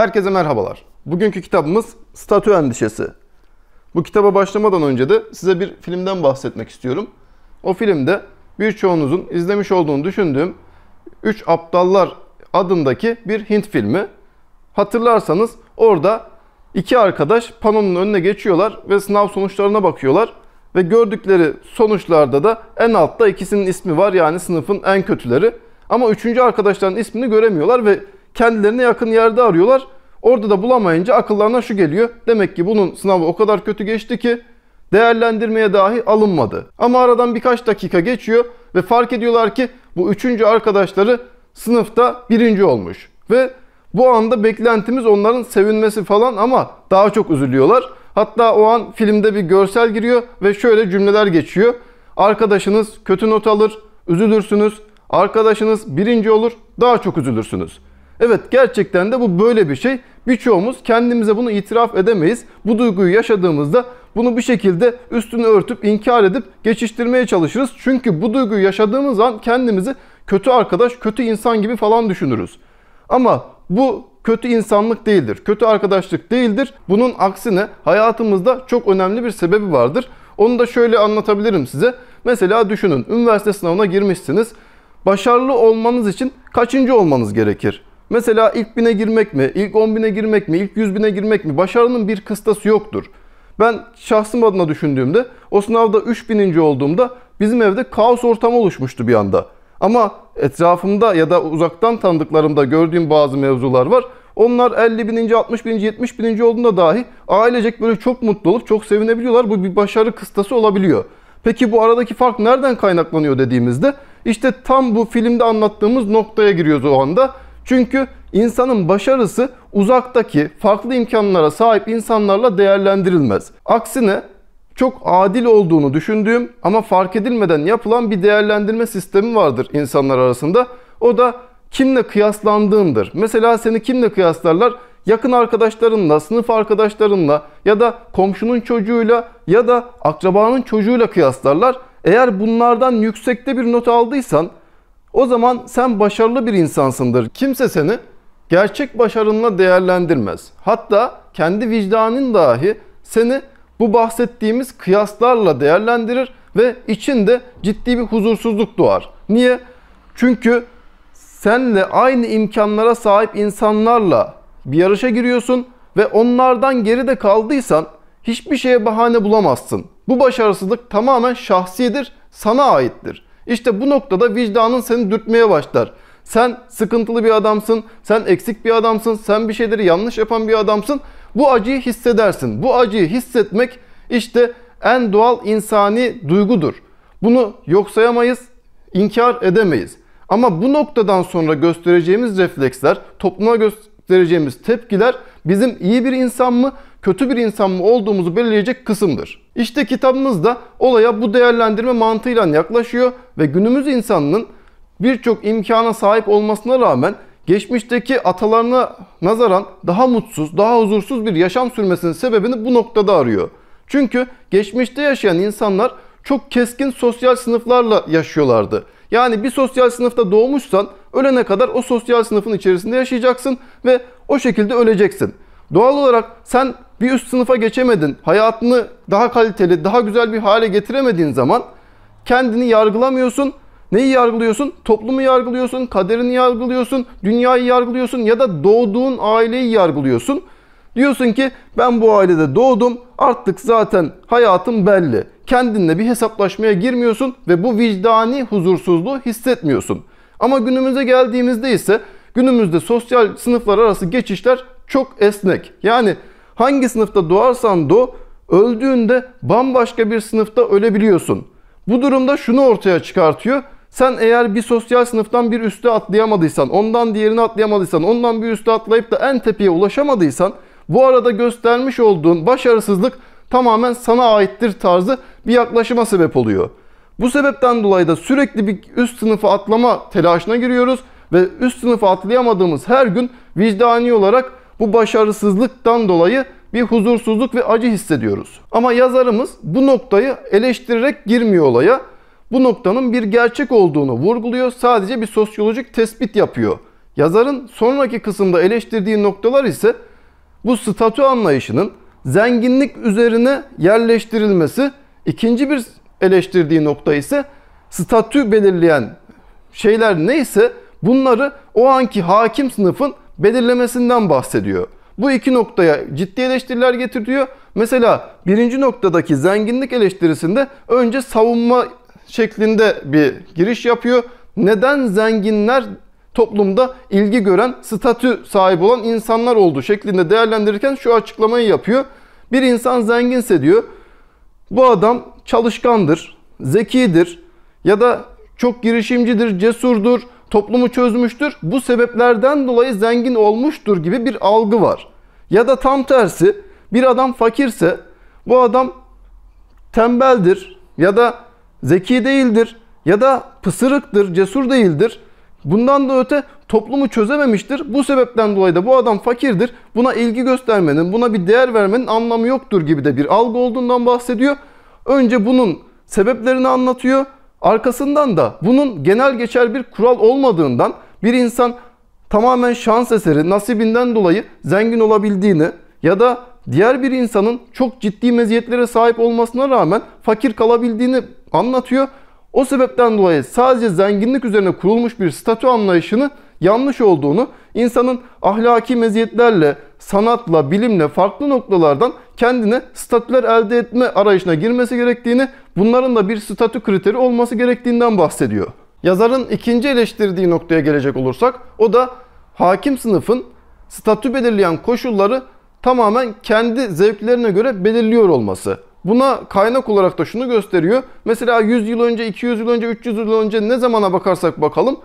Herkese merhabalar. Bugünkü kitabımız Statü Endişesi. Bu kitaba başlamadan önce de size bir filmden bahsetmek istiyorum. O filmde birçoğunuzun izlemiş olduğunu düşündüğüm Üç Aptallar adındaki bir Hint filmi. Hatırlarsanız orada iki arkadaş panonun önüne geçiyorlar ve sınav sonuçlarına bakıyorlar. Ve gördükleri sonuçlarda da en altta ikisinin ismi var yani sınıfın en kötüleri. Ama üçüncü arkadaşların ismini göremiyorlar ve kendilerine yakın yerde arıyorlar. Orada da bulamayınca akıllarına şu geliyor. Demek ki bunun sınavı o kadar kötü geçti ki değerlendirmeye dahi alınmadı. Ama aradan birkaç dakika geçiyor ve fark ediyorlar ki bu üçüncü arkadaşları sınıfta birinci olmuş. Ve bu anda beklentimiz onların sevinmesi falan ama daha çok üzülüyorlar. Hatta o an filmde bir görsel giriyor ve şöyle cümleler geçiyor. Arkadaşınız kötü not alır, üzülürsünüz. Arkadaşınız birinci olur, daha çok üzülürsünüz. Evet gerçekten de bu böyle bir şey. Birçoğumuz kendimize bunu itiraf edemeyiz. Bu duyguyu yaşadığımızda bunu bir şekilde üstünü örtüp inkar edip geçiştirmeye çalışırız. Çünkü bu duyguyu yaşadığımız an kendimizi kötü arkadaş, kötü insan gibi falan düşünürüz. Ama bu kötü insanlık değildir. Kötü arkadaşlık değildir. Bunun aksine hayatımızda çok önemli bir sebebi vardır. Onu da şöyle anlatabilirim size. Mesela düşünün üniversite sınavına girmişsiniz. Başarılı olmanız için kaçıncı olmanız gerekir? Mesela ilk bine girmek mi, ilk 10 bine girmek mi, ilk 100 bine girmek mi? Başarının bir kıstası yoktur. Ben şahsım adına düşündüğümde o sınavda bininci olduğumda bizim evde kaos ortamı oluşmuştu bir anda. Ama etrafımda ya da uzaktan tanıdıklarımda gördüğüm bazı mevzular var. Onlar 50 bininci, 60 bininci, 70 bininci olduğunda dahi ailecek böyle çok mutlu olup çok sevinebiliyorlar. Bu bir başarı kıstası olabiliyor. Peki bu aradaki fark nereden kaynaklanıyor dediğimizde işte tam bu filmde anlattığımız noktaya giriyoruz o anda. Çünkü insanın başarısı uzaktaki farklı imkanlara sahip insanlarla değerlendirilmez. Aksine çok adil olduğunu düşündüğüm ama fark edilmeden yapılan bir değerlendirme sistemi vardır insanlar arasında. O da kimle kıyaslandığındır. Mesela seni kimle kıyaslarlar? Yakın arkadaşlarınla, sınıf arkadaşlarınla ya da komşunun çocuğuyla ya da akrabanın çocuğuyla kıyaslarlar. Eğer bunlardan yüksekte bir not aldıysan o zaman sen başarılı bir insansındır. Kimse seni gerçek başarınla değerlendirmez. Hatta kendi vicdanın dahi seni bu bahsettiğimiz kıyaslarla değerlendirir ve içinde ciddi bir huzursuzluk doğar. Niye? Çünkü senle aynı imkanlara sahip insanlarla bir yarışa giriyorsun ve onlardan geride kaldıysan hiçbir şeye bahane bulamazsın. Bu başarısızlık tamamen şahsidir, sana aittir. İşte bu noktada vicdanın seni dürtmeye başlar. Sen sıkıntılı bir adamsın, sen eksik bir adamsın, sen bir şeyleri yanlış yapan bir adamsın. Bu acıyı hissedersin. Bu acıyı hissetmek işte en doğal insani duygudur. Bunu yok sayamayız, inkar edemeyiz. Ama bu noktadan sonra göstereceğimiz refleksler, topluma göstereceğimiz tepkiler bizim iyi bir insan mı kötü bir insan mı olduğumuzu belirleyecek kısımdır. İşte kitabımız da olaya bu değerlendirme mantığıyla yaklaşıyor ve günümüz insanının birçok imkana sahip olmasına rağmen geçmişteki atalarına nazaran daha mutsuz, daha huzursuz bir yaşam sürmesinin sebebini bu noktada arıyor. Çünkü geçmişte yaşayan insanlar çok keskin sosyal sınıflarla yaşıyorlardı. Yani bir sosyal sınıfta doğmuşsan ölene kadar o sosyal sınıfın içerisinde yaşayacaksın ve o şekilde öleceksin. Doğal olarak sen bir üst sınıfa geçemedin, hayatını daha kaliteli, daha güzel bir hale getiremediğin zaman kendini yargılamıyorsun. Neyi yargılıyorsun? Toplumu yargılıyorsun, kaderini yargılıyorsun, dünyayı yargılıyorsun ya da doğduğun aileyi yargılıyorsun. Diyorsun ki ben bu ailede doğdum artık zaten hayatım belli. Kendinle bir hesaplaşmaya girmiyorsun ve bu vicdani huzursuzluğu hissetmiyorsun. Ama günümüze geldiğimizde ise günümüzde sosyal sınıflar arası geçişler çok esnek. Yani hangi sınıfta doğarsan doğ, öldüğünde bambaşka bir sınıfta ölebiliyorsun. Bu durumda şunu ortaya çıkartıyor. Sen eğer bir sosyal sınıftan bir üste atlayamadıysan, ondan diğerine atlayamadıysan, ondan bir üste atlayıp da en tepeye ulaşamadıysan, bu arada göstermiş olduğun başarısızlık tamamen sana aittir tarzı bir yaklaşıma sebep oluyor. Bu sebepten dolayı da sürekli bir üst sınıfa atlama telaşına giriyoruz ve üst sınıfı atlayamadığımız her gün vicdani olarak bu başarısızlıktan dolayı bir huzursuzluk ve acı hissediyoruz. Ama yazarımız bu noktayı eleştirerek girmiyor olaya. Bu noktanın bir gerçek olduğunu vurguluyor. Sadece bir sosyolojik tespit yapıyor. Yazarın sonraki kısımda eleştirdiği noktalar ise bu statü anlayışının zenginlik üzerine yerleştirilmesi. İkinci bir eleştirdiği nokta ise statü belirleyen şeyler neyse bunları o anki hakim sınıfın belirlemesinden bahsediyor. Bu iki noktaya ciddi eleştiriler getiriyor. Mesela birinci noktadaki zenginlik eleştirisinde önce savunma şeklinde bir giriş yapıyor. Neden zenginler toplumda ilgi gören, statü sahibi olan insanlar olduğu şeklinde değerlendirirken şu açıklamayı yapıyor. Bir insan zenginse diyor, bu adam çalışkandır, zekidir ya da çok girişimcidir, cesurdur, toplumu çözmüştür. Bu sebeplerden dolayı zengin olmuştur gibi bir algı var. Ya da tam tersi bir adam fakirse bu adam tembeldir ya da zeki değildir ya da pısırıktır, cesur değildir. Bundan da öte toplumu çözememiştir. Bu sebepten dolayı da bu adam fakirdir. Buna ilgi göstermenin, buna bir değer vermenin anlamı yoktur gibi de bir algı olduğundan bahsediyor. Önce bunun sebeplerini anlatıyor. Arkasından da bunun genel geçer bir kural olmadığından bir insan tamamen şans eseri nasibinden dolayı zengin olabildiğini ya da diğer bir insanın çok ciddi meziyetlere sahip olmasına rağmen fakir kalabildiğini anlatıyor. O sebepten dolayı sadece zenginlik üzerine kurulmuş bir statü anlayışını yanlış olduğunu, insanın ahlaki meziyetlerle, sanatla, bilimle farklı noktalardan kendine statüler elde etme arayışına girmesi gerektiğini, bunların da bir statü kriteri olması gerektiğinden bahsediyor. Yazarın ikinci eleştirdiği noktaya gelecek olursak o da hakim sınıfın statü belirleyen koşulları tamamen kendi zevklerine göre belirliyor olması. Buna kaynak olarak da şunu gösteriyor. Mesela 100 yıl önce, 200 yıl önce, 300 yıl önce ne zamana bakarsak bakalım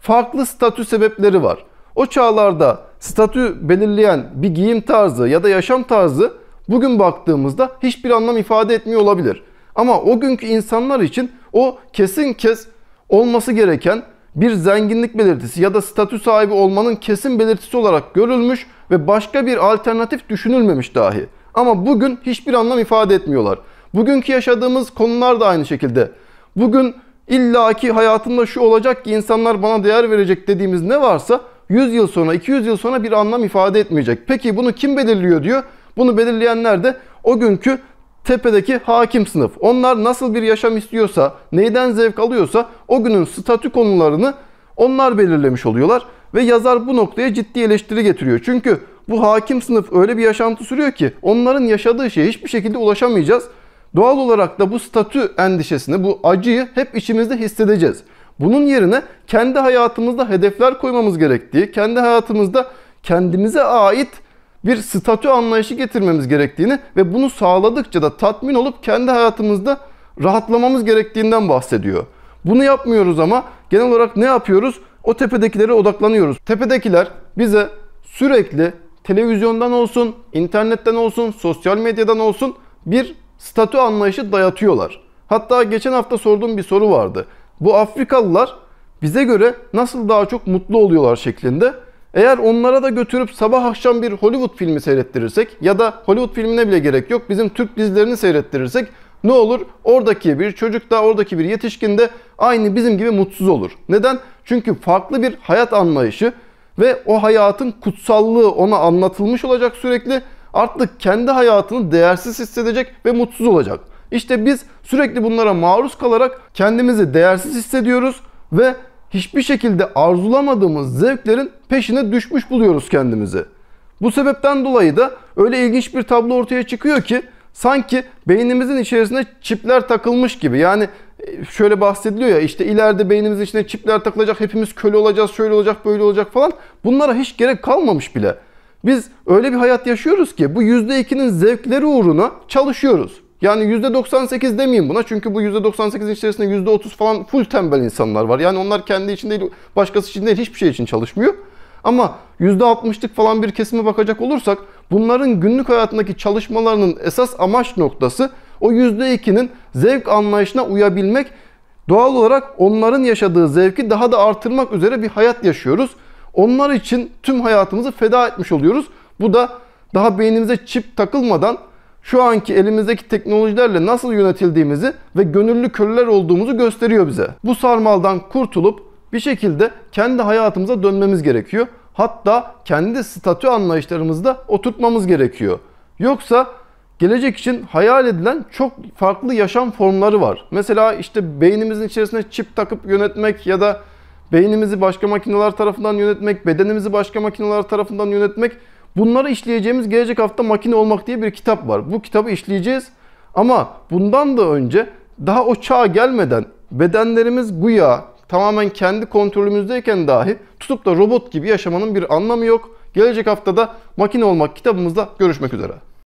farklı statü sebepleri var. O çağlarda statü belirleyen bir giyim tarzı ya da yaşam tarzı bugün baktığımızda hiçbir anlam ifade etmiyor olabilir. Ama o günkü insanlar için o kesin kes olması gereken bir zenginlik belirtisi ya da statü sahibi olmanın kesin belirtisi olarak görülmüş ve başka bir alternatif düşünülmemiş dahi. Ama bugün hiçbir anlam ifade etmiyorlar. Bugünkü yaşadığımız konular da aynı şekilde. Bugün illaki hayatımda şu olacak ki insanlar bana değer verecek dediğimiz ne varsa 100 yıl sonra, 200 yıl sonra bir anlam ifade etmeyecek. Peki bunu kim belirliyor diyor. Bunu belirleyenler de o günkü tepedeki hakim sınıf. Onlar nasıl bir yaşam istiyorsa, neyden zevk alıyorsa o günün statü konularını onlar belirlemiş oluyorlar. Ve yazar bu noktaya ciddi eleştiri getiriyor. Çünkü bu hakim sınıf öyle bir yaşantı sürüyor ki onların yaşadığı şeye hiçbir şekilde ulaşamayacağız. Doğal olarak da bu statü endişesini, bu acıyı hep içimizde hissedeceğiz. Bunun yerine kendi hayatımızda hedefler koymamız gerektiği, kendi hayatımızda kendimize ait bir statü anlayışı getirmemiz gerektiğini ve bunu sağladıkça da tatmin olup kendi hayatımızda rahatlamamız gerektiğinden bahsediyor. Bunu yapmıyoruz ama genel olarak ne yapıyoruz? O tepedekilere odaklanıyoruz. Tepedekiler bize sürekli televizyondan olsun, internetten olsun, sosyal medyadan olsun bir statü anlayışı dayatıyorlar. Hatta geçen hafta sorduğum bir soru vardı. Bu Afrikalılar bize göre nasıl daha çok mutlu oluyorlar şeklinde. Eğer onlara da götürüp sabah akşam bir Hollywood filmi seyrettirirsek ya da Hollywood filmine bile gerek yok bizim Türk dizilerini seyrettirirsek ne olur? Oradaki bir çocuk da oradaki bir yetişkin de aynı bizim gibi mutsuz olur. Neden? Çünkü farklı bir hayat anlayışı ve o hayatın kutsallığı ona anlatılmış olacak sürekli. Artık kendi hayatını değersiz hissedecek ve mutsuz olacak. İşte biz sürekli bunlara maruz kalarak kendimizi değersiz hissediyoruz ve hiçbir şekilde arzulamadığımız zevklerin peşine düşmüş buluyoruz kendimizi. Bu sebepten dolayı da öyle ilginç bir tablo ortaya çıkıyor ki sanki beynimizin içerisinde çipler takılmış gibi. Yani e, şöyle bahsediliyor ya işte ileride beynimizin içine çipler takılacak, hepimiz köle olacağız, şöyle olacak, böyle olacak falan. Bunlara hiç gerek kalmamış bile. Biz öyle bir hayat yaşıyoruz ki bu %2'nin zevkleri uğruna çalışıyoruz. Yani %98 demeyeyim buna çünkü bu %98'in içerisinde %30 falan full tembel insanlar var. Yani onlar kendi için değil, başkası için değil, hiçbir şey için çalışmıyor. Ama %60'lık falan bir kesime bakacak olursak bunların günlük hayatındaki çalışmalarının esas amaç noktası o %2'nin zevk anlayışına uyabilmek. Doğal olarak onların yaşadığı zevki daha da artırmak üzere bir hayat yaşıyoruz. Onlar için tüm hayatımızı feda etmiş oluyoruz. Bu da daha beynimize çip takılmadan şu anki elimizdeki teknolojilerle nasıl yönetildiğimizi ve gönüllü köleler olduğumuzu gösteriyor bize. Bu sarmaldan kurtulup bir şekilde kendi hayatımıza dönmemiz gerekiyor. Hatta kendi statü anlayışlarımızda oturtmamız gerekiyor. Yoksa gelecek için hayal edilen çok farklı yaşam formları var. Mesela işte beynimizin içerisine çip takıp yönetmek ya da beynimizi başka makineler tarafından yönetmek, bedenimizi başka makineler tarafından yönetmek Bunları işleyeceğimiz gelecek hafta makine olmak diye bir kitap var. Bu kitabı işleyeceğiz. Ama bundan da önce daha o çağa gelmeden bedenlerimiz güya tamamen kendi kontrolümüzdeyken dahi tutup da robot gibi yaşamanın bir anlamı yok. Gelecek haftada makine olmak kitabımızda görüşmek üzere.